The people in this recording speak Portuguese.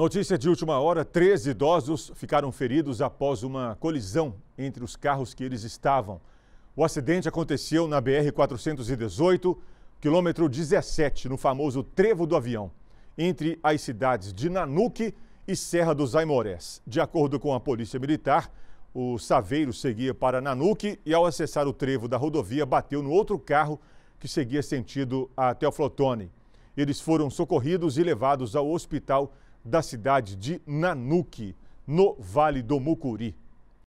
Notícia de última hora: 13 idosos ficaram feridos após uma colisão entre os carros que eles estavam. O acidente aconteceu na BR-418, quilômetro 17, no famoso Trevo do Avião, entre as cidades de Nanuque e Serra dos Aimorés. De acordo com a Polícia Militar, o Saveiro seguia para Nanuque e, ao acessar o trevo da rodovia, bateu no outro carro que seguia sentido até o Flotone. Eles foram socorridos e levados ao hospital da cidade de Nanuque, no Vale do Mucuri.